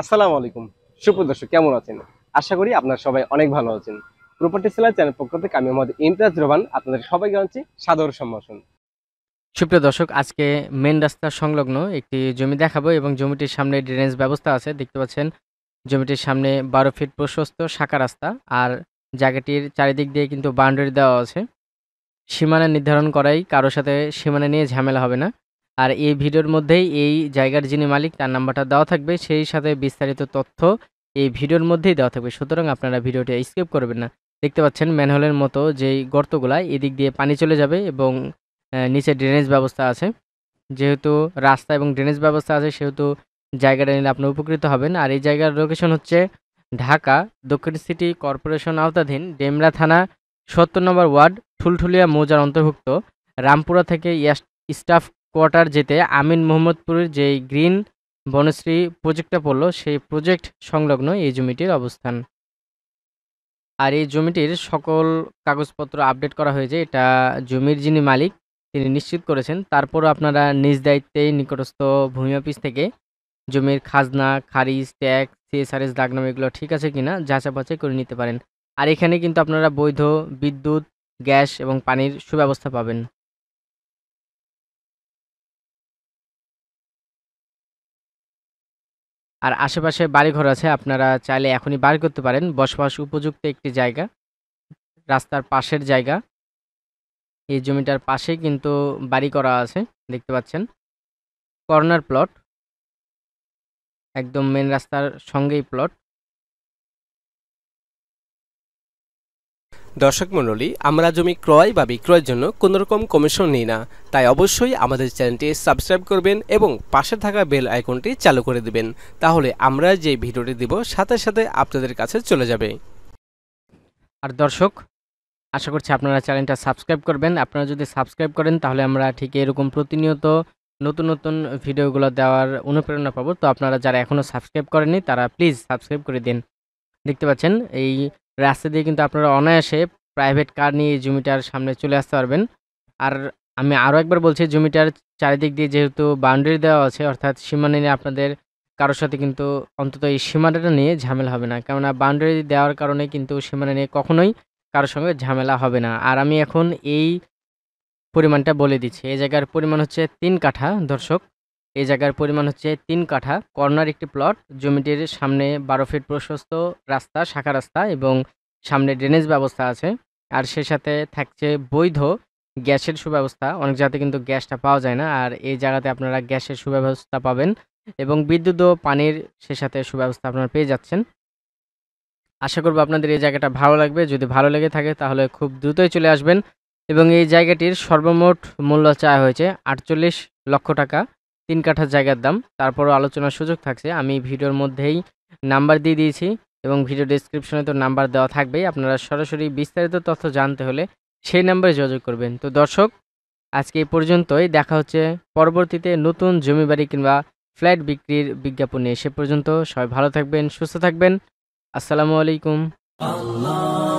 আসসালামু আলাইকুম সুপ্রদর্শক কেমন আছেন আশা করি আপনারা সবাই অনেক ভালো আছেন প্রপার্টি সেলার চ্যানেল পক্ষ থেকে আমি মোহাম্মদ ইমতাজ রোহান আপনাদের সবাইকে জানাচ্ছি সাদর সম্ভাষণ সুপ্রিয় দর্শক আজকে মেন রাস্তা সংলগ্ন একটি জমি দেখাবো এবং জমিটির সামনে ড্রেনেজ ব্যবস্থা আছে দেখতে পাচ্ছেন জমিটির সামনে বারো ফিট প্রশস্ত শাখা রাস্তা আর জায়গাটির চারিদিক দিয়ে কিন্তু বাউন্ডারি দেওয়া আছে সীমানা নির্ধারণ করাই কারোর সাথে সীমানা নিয়ে ঝামেলা হবে না আর এই ভিডিওর মধ্যেই এই জায়গার যিনি মালিক তার নাম্বারটা দেওয়া থাকবে সেই সাথে বিস্তারিত তথ্য এই ভিডিওর মধ্যেই দেওয়া থাকবে সুতরাং আপনারা ভিডিওটি স্কিপ করবেন না দেখতে পাচ্ছেন ম্যানহোলের মতো যেই গর্তগুলা এদিক দিয়ে পানি চলে যাবে এবং নিচে ড্রেনেজ ব্যবস্থা আছে যেহেতু রাস্তা এবং ড্রেনেজ ব্যবস্থা আছে সেহেতু জায়গাটা নিলে আপনি উপকৃত হবেন আর এই জায়গার লোকেশন হচ্ছে ঢাকা দক্ষিণ সিটি কর্পোরেশন আওতাধীন ডেমরা থানা সত্তর নম্বর ওয়ার্ড ঠুলঠুলিয়া মৌজার অন্তর্ভুক্ত রামপুরা থেকে স্টাফ কোয়ার্টার যেতে আমিন মোহাম্মদপুরের যেই গ্রিন বনশ্রী প্রজেক্টটা পড়লো সেই প্রজেক্ট সংলগ্ন এই জমিটির অবস্থান আর এই জমিটির সকল কাগজপত্র আপডেট করা হয়েছে এটা জমির যিনি মালিক তিনি নিশ্চিত করেছেন তারপরও আপনারা নিজ দায়িত্বেই নিকটস্থ ভূমি অফিস থেকে জমির খাজনা খারিজ ট্যাক্স সিএসআরএস দাগনাম এগুলো ঠিক আছে কিনা যাচাই বাছাই করে নিতে পারেন আর এখানে কিন্তু আপনারা বৈধ বিদ্যুৎ গ্যাস এবং পানির সুব্যবস্থা পাবেন আর আশেপাশে বাড়িঘর আছে আপনারা চাইলে এখনই বাড়ি করতে পারেন বসবাস উপযুক্ত একটি জায়গা রাস্তার পাশের জায়গা এই জমিটার পাশে কিন্তু বাড়ি করা আছে দেখতে পাচ্ছেন কর্নার প্লট একদম মেন রাস্তার সঙ্গেই প্লট দর্শক মণ্ডলী আমরা জমি ক্রয় বা বিক্রয়ের জন্য কোনোরকম কমিশন নিই না তাই অবশ্যই আমাদের চ্যানেলটি সাবস্ক্রাইব করবেন এবং পাশে থাকা বেল আইকনটি চালু করে দেবেন তাহলে আমরা যে ভিডিওটি দিব সাথে সাথে আপনাদের কাছে চলে যাবে আর দর্শক আশা করছি আপনারা চ্যানেলটা সাবস্ক্রাইব করবেন আপনারা যদি সাবস্ক্রাইব করেন তাহলে আমরা ঠিক এরকম প্রতিনিয়ত নতুন নতুন ভিডিওগুলো দেওয়ার অনুপ্রেরণা পাবো তো আপনারা যারা এখনও সাবস্ক্রাইব করেননি তারা প্লিজ সাবস্ক্রাইব করে দিন দেখতে পাচ্ছেন এই রাস্তা দিয়ে কিন্তু আপনারা অনায়াসে প্রাইভেট কার নিয়ে জমিটার সামনে চলে আসতে পারবেন আর আমি আরও একবার বলছি জমিটার চারিদিক দিয়ে যেহেতু বাউন্ডারি দেওয়া আছে অর্থাৎ সীমা নিয়ে আপনাদের কারোর সাথে কিন্তু অন্তত এই সীমানাটা নিয়ে ঝামেলা হবে না কেননা বাউন্ডারি দেওয়ার কারণে কিন্তু সীমানা নিয়ে কখনোই কারোর সঙ্গে ঝামেলা হবে না আর আমি এখন এই পরিমাণটা বলে দিচ্ছি এই জায়গার পরিমাণ হচ্ছে তিন কাঠা দর্শক এই জায়গার পরিমাণ হচ্ছে তিন কাঠা কর্নার একটি প্লট জমিটির সামনে বারো ফিট প্রশস্ত রাস্তা শাখা রাস্তা এবং সামনে ড্রেনেজ ব্যবস্থা আছে আর সে সাথে থাকছে বৈধ গ্যাসের সুব্যবস্থা অনেক জায়গাতে কিন্তু গ্যাসটা পাওয়া যায় না আর এই জায়গাতে আপনারা গ্যাসের সুব্যবস্থা পাবেন এবং বিদ্যুৎ ও পানির সে সাথে সুব্যবস্থা আপনারা পেয়ে যাচ্ছেন আশা করবো আপনাদের এই জায়গাটা ভালো লাগবে যদি ভালো লেগে থাকে তাহলে খুব দ্রুতই চলে আসবেন এবং এই জায়গাটির সর্বমোট মূল্য চাওয়া হয়েছে আটচল্লিশ লক্ষ টাকা তিন কাঠার জায়গার দাম তারপরও আলোচনার সুযোগ থাকছে আমি ভিডিওর মধ্যেই নাম্বার দিয়ে দিয়েছি এবং ভিডিও ডিসক্রিপশনে তো নাম্বার দেওয়া থাকবেই আপনারা সরাসরি বিস্তারিত তথ্য জানতে হলে সেই নাম্বারে যোগাযোগ করবেন তো দর্শক আজকে এই পর্যন্তই দেখা হচ্ছে পরবর্তীতে নতুন জমি বাড়ি কিংবা ফ্ল্যাট বিক্রির বিজ্ঞাপনে সে পর্যন্ত সবাই ভালো থাকবেন সুস্থ থাকবেন আসসালামু আলাইকুম আল্লাহ